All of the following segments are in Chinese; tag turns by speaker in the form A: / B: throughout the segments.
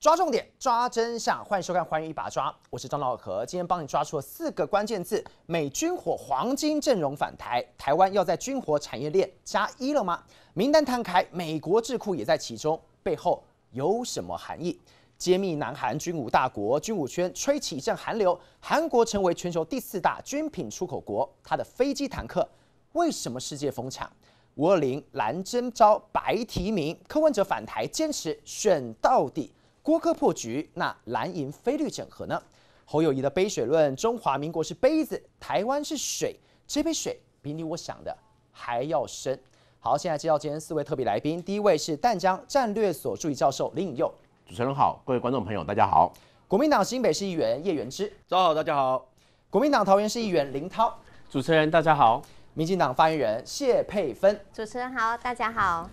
A: 抓重点，抓真相。欢迎收看《欢迎一把抓》，我是张老河。今天帮你抓出了四个关键字：美军火黄金阵容返台，台湾要在军火产业链加一了吗？名单摊开，美国智库也在其中，背后有什么含义？揭秘南韩军武大国，军武圈吹起一阵寒流，韩国成为全球第四大军品出口国，它的飞机、坦克为什么世界疯抢？五二零蓝真招白提名，科问者返台，坚持选到底。郭科破局，那蓝银飞绿整合呢？侯友谊的杯水论，中华民国是杯子，台湾是水，这杯水比你我想的还要深。好，现在介绍今天四位特别来宾，第一位是淡江战略所助理教授林永佑，主持人好，各位观众朋友大家好。国民党新北市议员叶元之，早上好，大家好。国民党桃园市议员林涛，主持人大家好。民进党发言人谢佩芬，
B: 主持人好，大家好。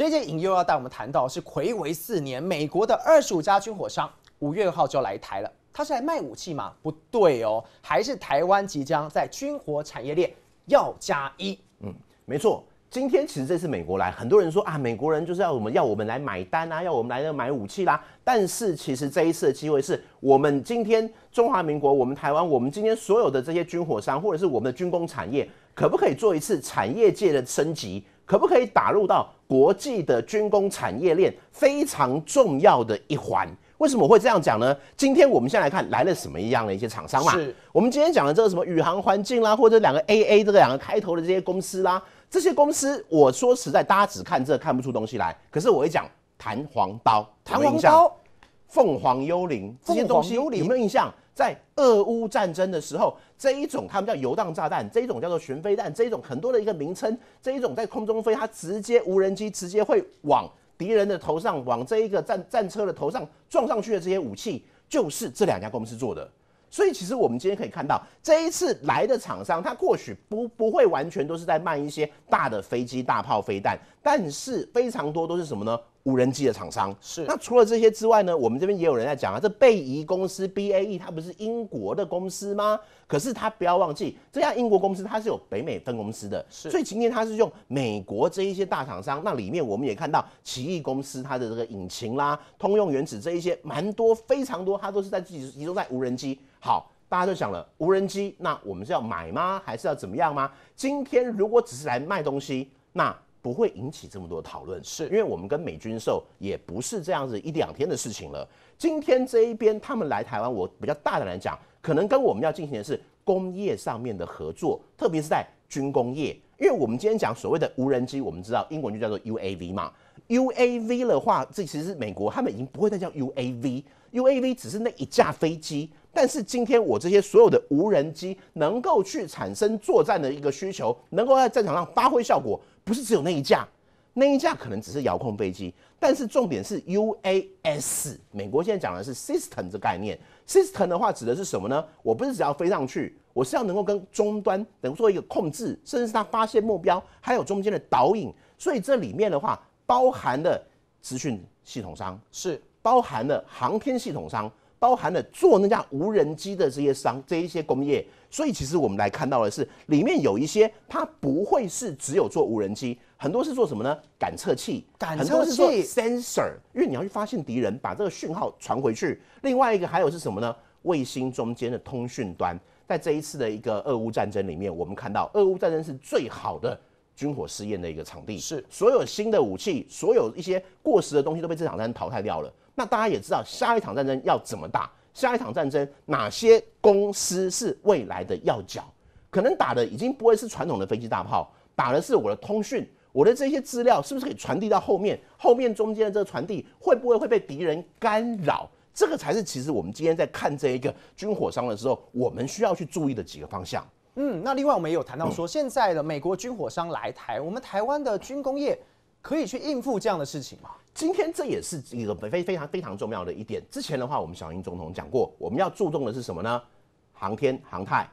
A: 这件引诱要带我们谈到是魁维四年，美国的二十五家军火商五月二号就要来台了。他是来卖武器吗？不对哦，还是台湾即将在军火产业链要加一？嗯，没错。今天其实这次美国来，很多人说啊，美国
C: 人就是要我们要我们来买单啊，要我们来那买武器啦。但是其实这一次的机会是我们今天中华民国，我们台湾，我们今天所有的这些军火商或者是我们的军工产业，可不可以做一次产业界的升级？可不可以打入到国际的军工产业链非常重要的一环？为什么会这样讲呢？今天我们先来看来了什么样的一些厂商嘛。我们今天讲的这个什么宇航环境啦，或者两个 AA 这个两个开头的这些公司啦，这些公司我说实在大家只看这看不出东西来。可是我会讲弹簧刀、弹簧刀、凤凰幽灵这些东西有没有印象？在俄乌战争的时候，这一种他们叫游荡炸弹，这一种叫做巡飞弹，这一种很多的一个名称，这一种在空中飞，它直接无人机直接会往敌人的头上，往这一个战战车的头上撞上去的这些武器，就是这两家公司做的。所以其实我们今天可以看到，这一次来的厂商，他或许不不会完全都是在卖一些大的飞机、大炮、飞弹。但是非常多都是什么呢？无人机的厂商是。那除了这些之外呢？我们这边也有人在讲啊，这贝仪公司 B A E 它不是英国的公司吗？可是它不要忘记这家英国公司它是有北美分公司的，是。所以今天它是用美国这一些大厂商，那里面我们也看到奇异公司它的这个引擎啦，通用原子这一些蛮多非常多，它都是在自己集中在无人机。好，大家就想了，无人机那我们是要买吗？还是要怎么样吗？今天如果只是来卖东西，那。不会引起这么多讨论，是因为我们跟美军售也不是这样子一两天的事情了。今天这一边他们来台湾，我比较大胆来讲，可能跟我们要进行的是工业上面的合作，特别是在军工业。因为我们今天讲所谓的无人机，我们知道英文就叫做 UAV 嘛。UAV 的话，这其实是美国他们已经不会再叫 UAV，UAV 只是那一架飞机。但是今天我这些所有的无人机能够去产生作战的一个需求，能够在战场上发挥效果，不是只有那一架，那一架可能只是遥控飞机。但是重点是 UAS，美国现在讲的是 system 这概念。system 的话指的是什么呢？我不是只要飞上去，我是要能够跟终端，能做一个控制，甚至是它发现目标，还有中间的导引。所以这里面的话，包含了资讯系统商，是包含了航天系统商。包含了做那架无人机的这些商这一些工业，所以其实我们来看到的是里面有一些，它不会是只有做无人机，很多是做什么呢？感测器，感测器 sensor，因为你要去发现敌人，把这个讯号传回去。另外一个还有是什么呢？卫星中间的通讯端，在这一次的一个俄乌战争里面，我们看到俄乌战争是最好的军火试验的一个场地，是所有新的武器，所有一些过时的东西都被这场战争淘汰掉了。那大家也知道下一场战争要怎么打，下一场战争哪些公司是未来的要角？可能打的已经不会是传统的飞机大炮，打的是我的通讯，我的这些资料是不是可以传递到后面？后面中间的这个传递会不会会被敌人干扰？这个才是其实我们今天在看这一个军火商的时候，我们需要去注意的几个方向。
A: 嗯，那另外我们也有谈到说，现在的美国军火商来台，我们台湾的军工业。可以去应付这样的事情吗？今天这也是一个非非常非常重要的一点。之前的话，我们小英总统讲
C: 过，我们要注重的是什么呢？航天、航太、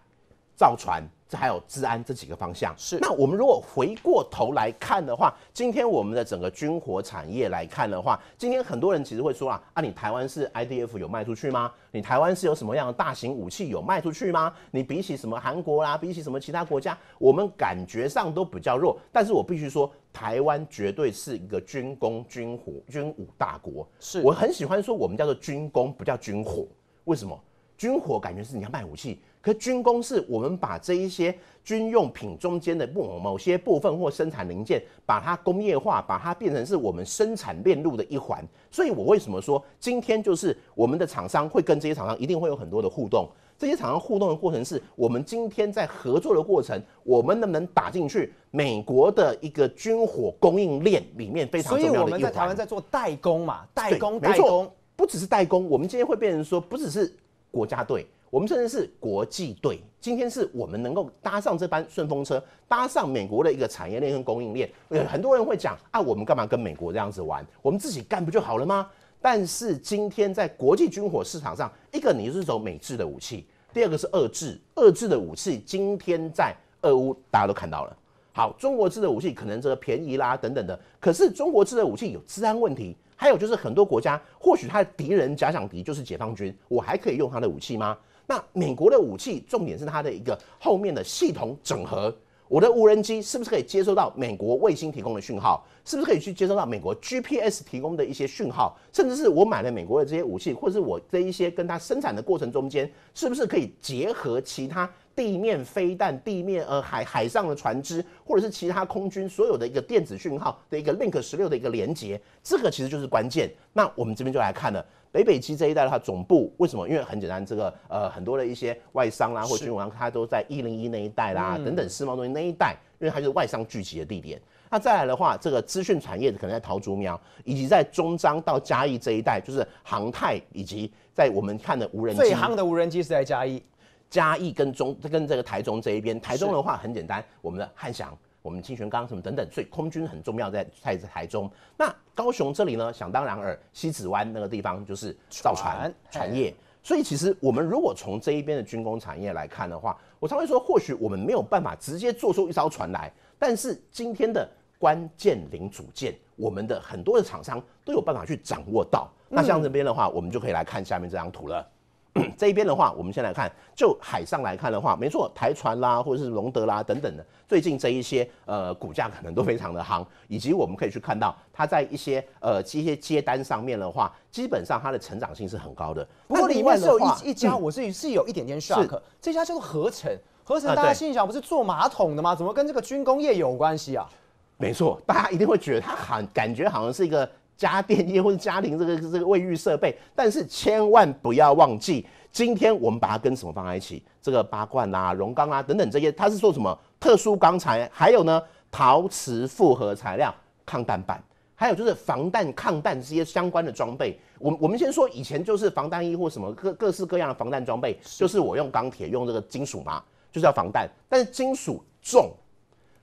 C: 造船。这还有治安这几个方向是。那我们如果回过头来看的话，今天我们的整个军火产业来看的话，今天很多人其实会说啊，啊你台湾是 IDF 有卖出去吗？你台湾是有什么样的大型武器有卖出去吗？你比起什么韩国啦，比起什么其他国家，我们感觉上都比较弱。但是我必须说，台湾绝对是一个军工军火军武大国。是我很喜欢说，我们叫做军工，不叫军火，为什么？军火感觉是你要卖武器，可军工是我们把这一些军用品中间的某某些部分或生产零件，把它工业化，把它变成是我们生产链路的一环。所以我为什么说今天就是我们的厂商会跟这些厂商一定会有很多的互动，这些厂商互动的过程是我们今天在合作的过程，我们能不能打进去美国的一个军火供应链里面非常重要的一环。所以我们在台湾在做代工嘛，代工，代工，不只是代工，我们今天会变成说不只是。国家队，我们甚至是国际队。今天是我们能够搭上这班顺风车，搭上美国的一个产业链跟供应链。有很多人会讲啊，我们干嘛跟美国这样子玩？我们自己干不就好了吗？但是今天在国际军火市场上，一个你是走美制的武器，第二个是遏制，遏制的武器今天在俄乌大家都看到了。好，中国制的武器可能这个便宜啦，等等的。可是中国制的武器有治安问题，还有就是很多国家或许他的敌人假想敌就是解放军，我还可以用他的武器吗？那美国的武器重点是它的一个后面的系统整合，我的无人机是不是可以接收到美国卫星提供的讯号？是不是可以去接收到美国 GPS 提供的一些讯号？甚至是我买了美国的这些武器，或者是我这一些跟它生产的过程中间，是不是可以结合其他？地面飞弹、地面呃海海上的船只，或者是其他空军所有的一个电子讯号的一个 Link 十六的一个连接，这个其实就是关键。那我们这边就来看了北北基这一带的话，总部为什么？因为很简单，这个呃很多的一些外商啦或金融行，它都在一零一那一带啦，等等世贸中心那一带，因为它是外商聚集的地点。那再来的话，这个资讯产业可能在桃竹苗，以及在中彰到嘉义这一带，就是航太以及在我们看的无人机。最夯的无人机是在嘉义。嘉义跟中，跟这个台中这一边，台中的话很简单，我们的汉翔、我们清泉岗什么等等，所以空军很重要，在在台中。那高雄这里呢，想当然尔，西子湾那个地方就是造船产业。所以其实我们如果从这一边的军工产业来看的话，我才会说，或许我们没有办法直接做出一艘船来，但是今天的关键零组件，我们的很多的厂商都有办法去掌握到。那像这边的话，我们就可以来看下面这张图了。这边的话，我们先来看，就海上来看的话，没错，台船啦，或者是隆德啦等等的，最近这一些呃股价可能都非常的夯，以及我们可以去看到它在一些呃一些接单上面的话，基本上它的成长性是很高的。不过里面有一一家，
A: 我是是有一点点 shock，这家叫做合成，合成大家心想不是做马桶的吗？怎么跟这个军工业有关系啊？没错，大家一定会觉得它很感觉好像是
C: 一个家电业或者家庭这个这个卫浴设备，但是千万不要忘记。今天我们把它跟什么放在一起？这个八罐呐、熔钢啊等等这些，它是做什么特殊钢材？还有呢，陶瓷复合材料、抗弹板，还有就是防弹、抗弹这些相关的装备。我们我们先说，以前就是防弹衣或什么各各式各样的防弹装备，就是我用钢铁用这个金属嘛，就是要防弹。但是金属重，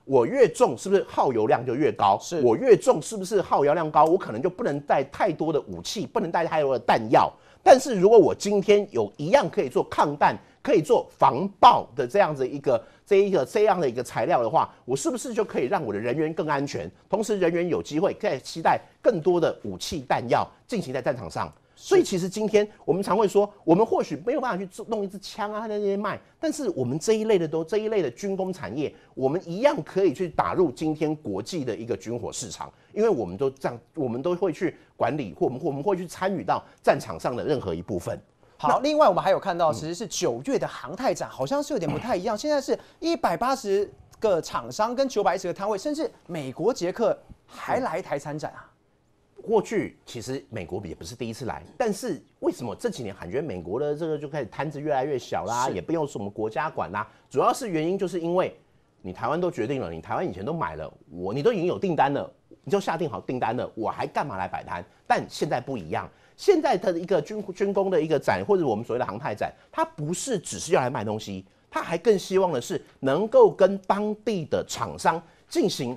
C: 我越重是不是耗油量就越高？是我越重是不是耗油量高？我可能就不能带太多的武器，不能带太多的弹药。但是如果我今天有一样可以做抗弹、可以做防爆的这样子一个、这一个这样的一个材料的话，我是不是就可以让我的人员更安全，同时人员有机会再期待更多的武器弹药进行在战场上？所以其实今天我们常会说，我们或许没有办法去弄一支枪啊，在那边卖，但是我们这一类的都这一类的军工产业，我们一样可以去打入今天国际的一个军火市场，因为我们都这样，我们都会去管理，或我们我们会去参与到战场上的任何一部分。好，另外
A: 我们还有看到，其实是九月的航太展，好像是有点不太一样，现在是一百八十个厂商跟九百一十个摊位，甚至美国捷克还来台参展啊。过去其实美国也不是第一次来，但是为什么这几年感觉美国的这
C: 个就开始摊子越来越小啦，也不用什么国家管啦，主要是原因就是因为你台湾都决定了，你台湾以前都买了，我你都已经有订单了，你就下定好订单了，我还干嘛来摆摊？但现在不一样，现在的一个军军工的一个展，或者我们所谓的航太展，它不是只是要来卖东西，他还更希望的是能够跟当地的厂商进行。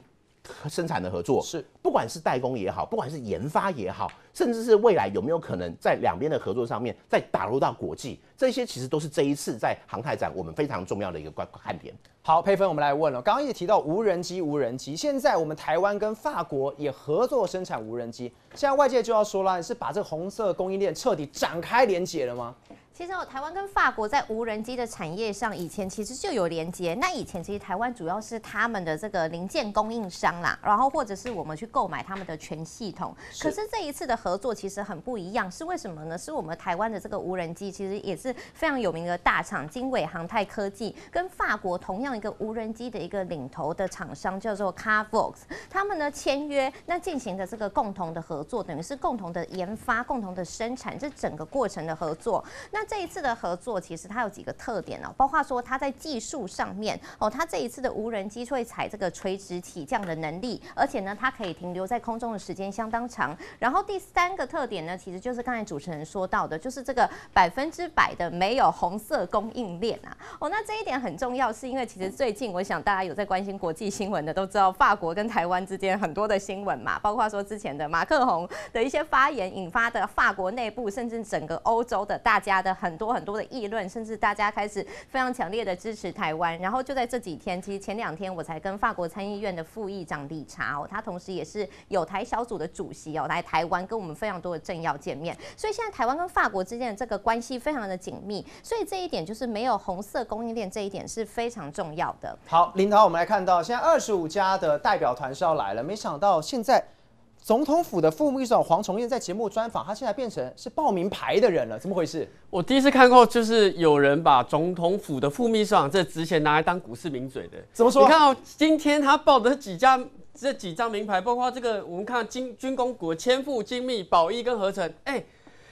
C: 生产的合作是，不管是代工也好，不管是研发也好，甚至是未来有没有可能在两边的合作上面再打入到国际，
A: 这些其实都是这一次在航太展我们非常重要的一个关看点。好，佩芬，我们来问了，刚刚也提到无人机，无人机现在我们台湾跟法国也合作生产无人机，现在外界就要说了，是把这个红色供应链彻底展开连接了吗？
B: 其实台湾跟法国在无人机的产业上，以前其实就有连接。那以前其实台湾主要是他们的这个零件供应商啦，然后或者是我们去购买他们的全系统。可是这一次的合作其实很不一样，是为什么呢？是我们台湾的这个无人机其实也是非常有名的大厂，经纬航太科技跟法国同样一个无人机的一个领头的厂商叫做 Carvox，他们呢签约，那进行的这个共同的合作，等于是共同的研发、共同的生产，这整个过程的合作，那。这一次的合作其实它有几个特点哦，包括说它在技术上面哦，它这一次的无人机会采这个垂直起降的能力，而且呢，它可以停留在空中的时间相当长。然后第三个特点呢，其实就是刚才主持人说到的，就是这个百分之百的没有红色供应链啊。哦，那这一点很重要，是因为其实最近我想大家有在关心国际新闻的都知道，法国跟台湾之间很多的新闻嘛，包括说之前的马克宏的一些发言引发的法国内部甚至整个欧洲的大家的。很多很多的议论，甚至大家开始非常强烈的支持台湾。然后就在这几天，其实前两天我才跟法国参议院的副议长理查哦，他同时也是有台小组的主席哦，来台湾跟我们非常多的政要见面。所以现在台湾跟法国之间的这个关系非常的紧密。所以这一点就是没有红色供应链这一点是非常重要的。
A: 好，林涛，我们来看到现在二十五家的代表团是要来了，没想到现在。总统府的副秘书长黄崇彦在节目专访，他现在变成是报名牌的人了，怎么回事？
D: 我第一次看过，就是有人把总统府的副秘书长这之前拿来当股市名嘴的，怎么说？你看哦，今天他报的几家这几张名牌，包括这个我们看军军工股千富精密、宝益跟合成，哎，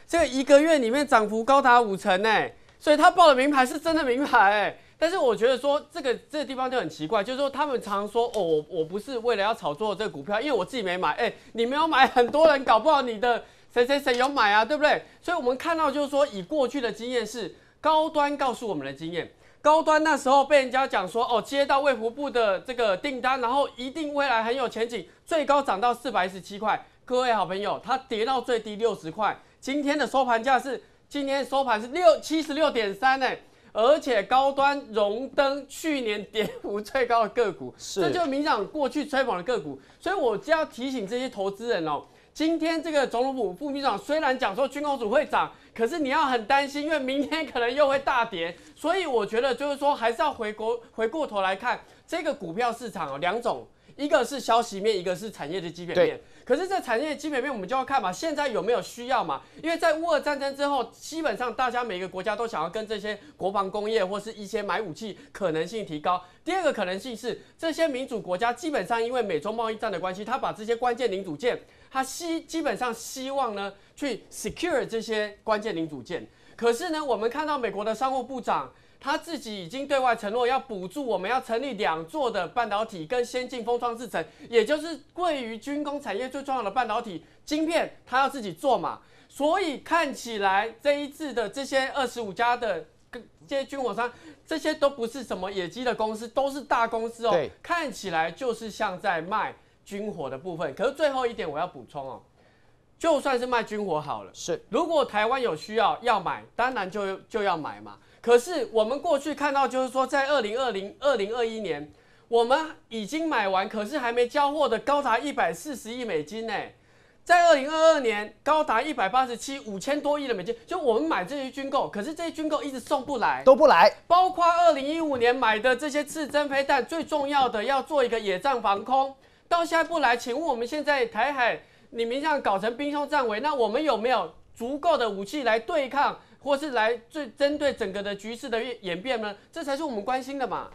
D: 这个一个月里面涨幅高达五成哎，所以他报的名牌是真的名牌哎。但是我觉得说这个这个地方就很奇怪，就是说他们常说哦，我我不是为了要炒作这个股票，因为我自己没买，哎，你没有买，很多人搞不好你的谁谁谁有买啊，对不对？所以我们看到就是说，以过去的经验是高端告诉我们的经验，高端那时候被人家讲说哦，接到卫福部的这个订单，然后一定未来很有前景，最高涨到四百一十七块。各位好朋友，它跌到最低六十块，今天的收盘价是今天收盘是六七十六点三哎。而且高端荣登去年跌幅最高的个股，这就民长过去吹捧的个股，所以我就要提醒这些投资人哦，今天这个总统府副秘书长虽然讲说军工组会涨，可是你要很担心，因为明天可能又会大跌，所以我觉得就是说还是要回国回过头来看这个股票市场哦，两种，一个是消息面，一个是产业的基本面。可是这产业基本面，我们就要看嘛，现在有没有需要嘛？因为在乌俄战争之后，基本上大家每个国家都想要跟这些国防工业，或是一些买武器可能性提高。第二个可能性是，这些民主国家基本上因为美中贸易战的关系，他把这些关键零组件，他希基本上希望呢去 secure 这些关键零组件。可是呢，我们看到美国的商务部长。他自己已经对外承诺要补助，我们要成立两座的半导体跟先进封装制程，也就是贵于军工产业最重要的半导体晶片，他要自己做嘛。所以看起来这一次的这些二十五家的这些军火商，这些都不是什么野鸡的公司，都是大公司哦。看起来就是像在卖军火的部分。可是最后一点我要补充哦，就算是卖军火好了，是如果台湾有需要要买，当然就就要买嘛。可是我们过去看到，就是说在二零二零、二零二一年，我们已经买完，可是还没交货的高达一百四十亿美金呢。在二零二二年，高达一百八十七五千多亿的美金，就我们买这些军购，可是这些军购一直送不来，都不来，包括二零一五年买的这些次真飞弹，最重要的要做一个野战防空，到现在不来。请问我们现在台海，你们明像搞成兵凶战危，那我们有没有足够的武器来对抗？或是来最针对整个的局势的演变呢？这才是我们关心的嘛。